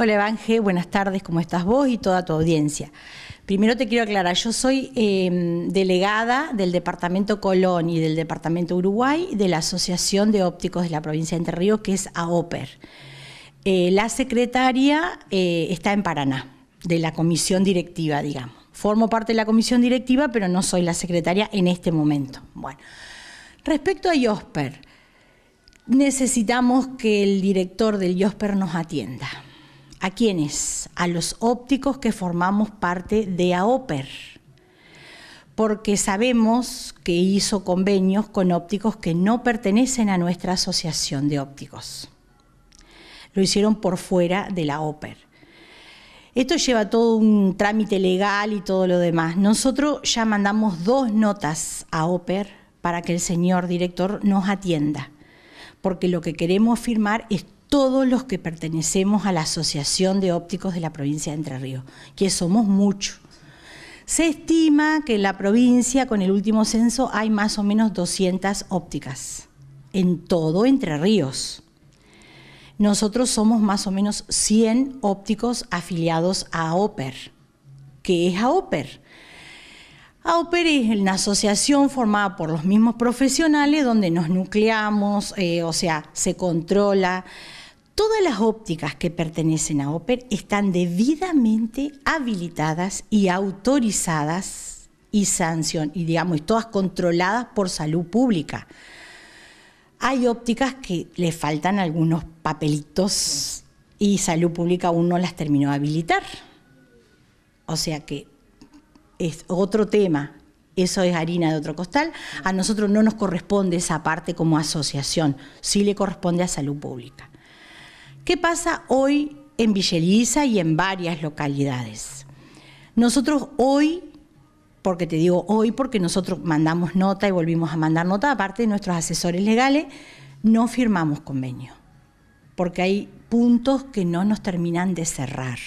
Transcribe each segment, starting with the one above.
Hola Evangel, buenas tardes, ¿cómo estás vos y toda tu audiencia? Primero te quiero aclarar, yo soy em, delegada del Departamento Colón y del Departamento Uruguay de la Asociación de Ópticos de la provincia de Entre Ríos, que es AOPER. Eh, la secretaria eh, está en Paraná, de la comisión directiva, digamos. Formo parte de la comisión directiva, pero no soy la secretaria en este momento. Bueno, respecto a IOSPER, necesitamos que el director del IOSPER nos atienda ¿A quiénes? A los ópticos que formamos parte de AOPER, porque sabemos que hizo convenios con ópticos que no pertenecen a nuestra asociación de ópticos. Lo hicieron por fuera de la OPER. Esto lleva todo un trámite legal y todo lo demás. Nosotros ya mandamos dos notas a OPER para que el señor director nos atienda, porque lo que queremos firmar es todos los que pertenecemos a la Asociación de Ópticos de la provincia de Entre Ríos, que somos muchos. Se estima que en la provincia, con el último censo, hay más o menos 200 ópticas, en todo Entre Ríos. Nosotros somos más o menos 100 ópticos afiliados a OPER. ¿Qué es OPER? OPER es una asociación formada por los mismos profesionales donde nos nucleamos, eh, o sea, se controla Todas las ópticas que pertenecen a Oper están debidamente habilitadas y autorizadas y sanción y digamos todas controladas por salud pública. Hay ópticas que le faltan algunos papelitos y salud pública aún no las terminó habilitar. O sea que es otro tema, eso es harina de otro costal. A nosotros no nos corresponde esa parte como asociación, sí le corresponde a salud pública. ¿Qué pasa hoy en Villeliza y en varias localidades? Nosotros hoy, porque te digo hoy, porque nosotros mandamos nota y volvimos a mandar nota, aparte de nuestros asesores legales, no firmamos convenio, porque hay puntos que no nos terminan de cerrar.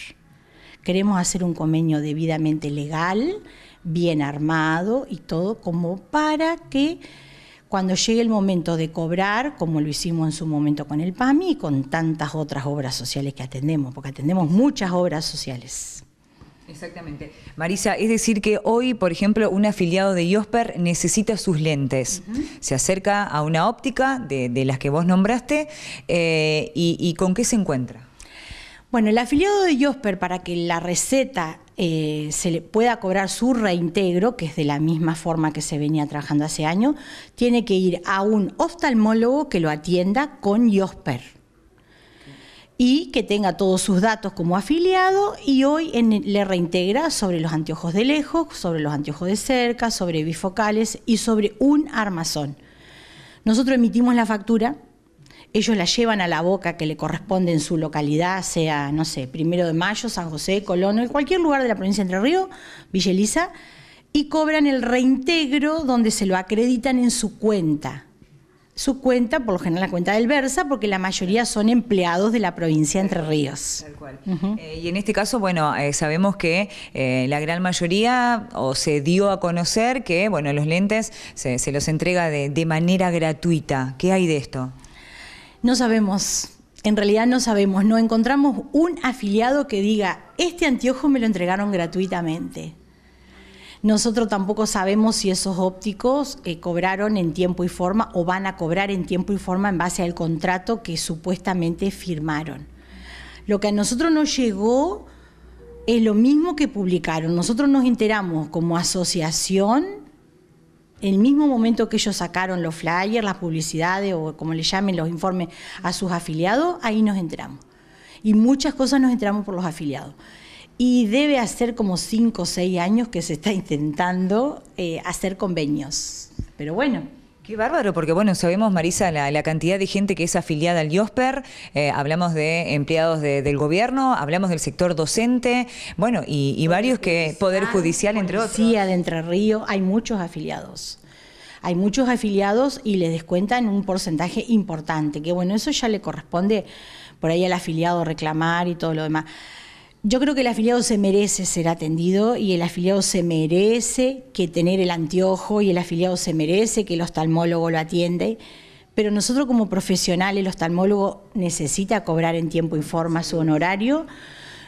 Queremos hacer un convenio debidamente legal, bien armado y todo como para que cuando llegue el momento de cobrar, como lo hicimos en su momento con el PAMI y con tantas otras obras sociales que atendemos, porque atendemos muchas obras sociales. Exactamente. Marisa, es decir que hoy, por ejemplo, un afiliado de IOSPER necesita sus lentes. Se acerca a una óptica de, las que vos nombraste eh, y, y, con qué se encuentra. Bueno, el afiliado de IOSPER para que la receta eh, se le pueda cobrar su reintegro, que es de la misma forma que se venía trabajando hace año, tiene que ir a un oftalmólogo que lo atienda con IOSPER y que tenga todos sus datos como afiliado y hoy le reintegra sobre los anteojos de lejos, sobre los anteojos de cerca, sobre bifocales y sobre un armazón. Nosotros emitimos la factura ellos la llevan a la boca que le corresponde en su localidad, sea, no sé, Primero de Mayo, San José, Colón, en cualquier lugar de la provincia de Entre Ríos, Villa y cobran el reintegro donde se lo acreditan en su cuenta. Su cuenta, por lo general la cuenta del Versa, porque la mayoría son empleados de la provincia de Entre Ríos. Tal cual. Eh, y en este caso, bueno, eh, sabemos que eh, la gran mayoría o se dio a conocer que, bueno, los lentes se, los entrega de, de manera gratuita. ¿Qué hay de esto? No sabemos, en realidad no sabemos, no encontramos un afiliado que diga, este anteojo me lo entregaron gratuitamente. Nosotros tampoco sabemos si esos ópticos eh, cobraron en tiempo y forma o van a cobrar en tiempo y forma en base al contrato que supuestamente firmaron. Lo que a nosotros nos llegó es lo mismo que publicaron. Nosotros nos enteramos como asociación el mismo momento que ellos sacaron los flyers, las publicidades o como le llamen los informes a sus afiliados, ahí nos entramos. Y muchas cosas nos entramos por los afiliados. Y debe hacer como cinco o seis años que se está intentando eh, hacer convenios. Pero bueno, Qué bárbaro, porque bueno, sabemos, Marisa, la, cantidad de gente que es afiliada al IOSPER, eh, hablamos de empleados del gobierno, hablamos del sector docente, bueno, y, varios que, Poder Judicial, entre otros. Sí, de Entre Ríos, hay muchos afiliados hay muchos afiliados y les descuentan un porcentaje importante, que bueno, eso ya le corresponde por ahí al afiliado reclamar y todo lo demás. Yo creo que el afiliado se merece ser atendido y el afiliado se merece que tener el anteojo y el afiliado se merece que el oftalmólogo lo atiende. Pero nosotros como profesionales, el oftalmólogo necesita cobrar en tiempo y forma su honorario.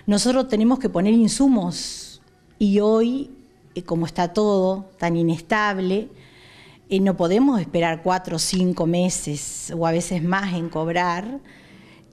Nosotros tenemos que poner insumos y hoy, eh, como está todo tan inestable, eh, no podemos esperar cuatro o cinco meses o a veces más en cobrar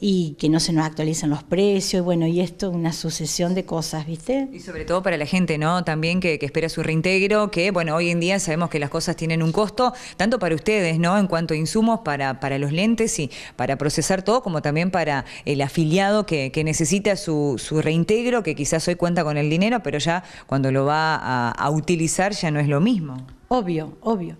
y que no se nos actualizan los precios, bueno, y esto una sucesión de cosas, ¿viste? Y sobre todo para la gente, ¿no? También que, espera su reintegro, que bueno, hoy en día sabemos que las cosas tienen un costo, tanto para ustedes, ¿no? En cuanto a insumos para, para los lentes y para procesar todo, como también para el afiliado que, necesita su, reintegro, que quizás hoy cuenta con el dinero, pero ya cuando lo va a utilizar ya no es lo mismo. Obvio, obvio.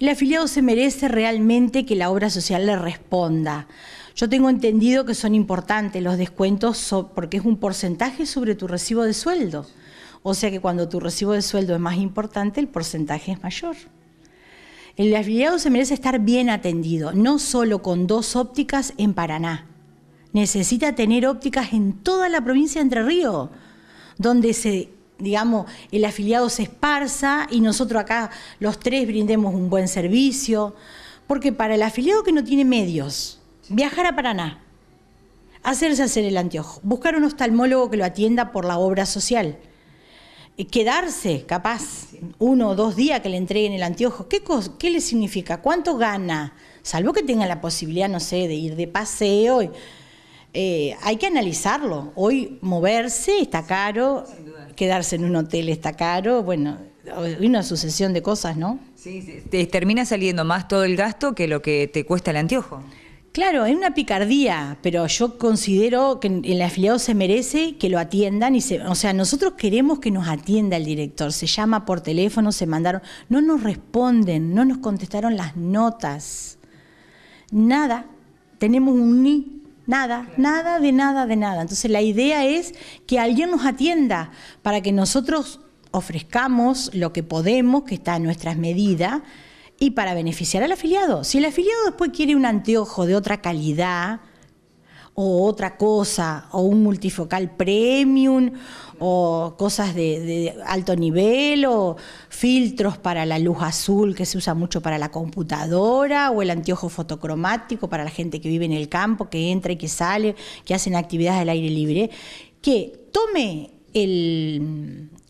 El afiliado se merece realmente que la obra social le responda. Yo tengo entendido que son importantes los descuentos porque es un porcentaje sobre tu recibo de sueldo. O sea que cuando tu recibo de sueldo es más importante, el porcentaje es mayor. El afiliado se merece estar bien atendido, no solo con dos ópticas en Paraná. Necesita tener ópticas en toda la provincia de Entre Ríos, donde se digamos, el afiliado se esparza y nosotros acá los tres brindemos un buen servicio, porque para el afiliado que no tiene medios, viajar a Paraná, hacerse hacer el anteojo, buscar un oftalmólogo que lo atienda por la obra social, eh, quedarse capaz uno o dos días que le entreguen el anteojo, ¿qué, qué le significa? ¿Cuánto gana? Salvo que tenga la posibilidad, no sé, de ir de paseo. Eh, hay que analizarlo. Hoy moverse está caro, quedarse en un hotel está caro, bueno, hay una sucesión de cosas, ¿no? Sí, te termina saliendo más todo el gasto que lo que te cuesta el anteojo. Claro, es una picardía, pero yo considero que el afiliado se merece que lo atiendan y se, o sea, nosotros queremos que nos atienda el director. Se llama por teléfono, se mandaron, no nos responden, no nos contestaron las notas, nada. Tenemos un ni, nada, nada de nada de nada. Entonces la idea es que alguien nos atienda para que nosotros ofrezcamos lo que podemos, que está a nuestras medidas y para beneficiar al afiliado. Si el afiliado después quiere un anteojo de otra calidad, o otra cosa, o un multifocal premium, o cosas de, alto nivel, o filtros para la luz azul que se usa mucho para la computadora, o el anteojo fotocromático para la gente que vive en el campo, que entra y que sale, que hacen actividades al aire libre, que tome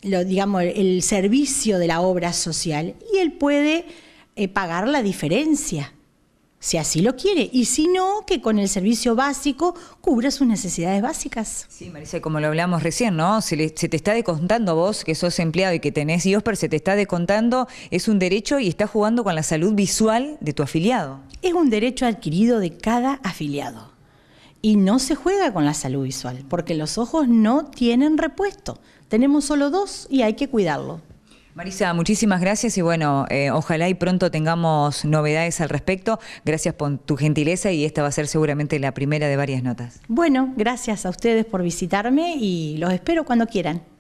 digamos, el servicio de la obra social y él puede eh, pagar la diferencia, si así lo quiere, y si no, que con el servicio básico cubra sus necesidades básicas. Sí, Marisa, como lo hablamos recién, ¿no? Se, te está descontando a vos que sos empleado y que tenés IOSPER, se te está descontando, es un derecho y está jugando con la salud visual de tu afiliado. Es un derecho adquirido de cada afiliado. Y no se juega con la salud visual, porque los ojos no tienen repuesto. Tenemos solo dos y hay que cuidarlo. Marisa, muchísimas gracias y bueno, eh, ojalá y pronto tengamos novedades al respecto. Gracias por tu gentileza y esta va a ser seguramente la primera de varias notas. Bueno, gracias a ustedes por visitarme y los espero cuando quieran.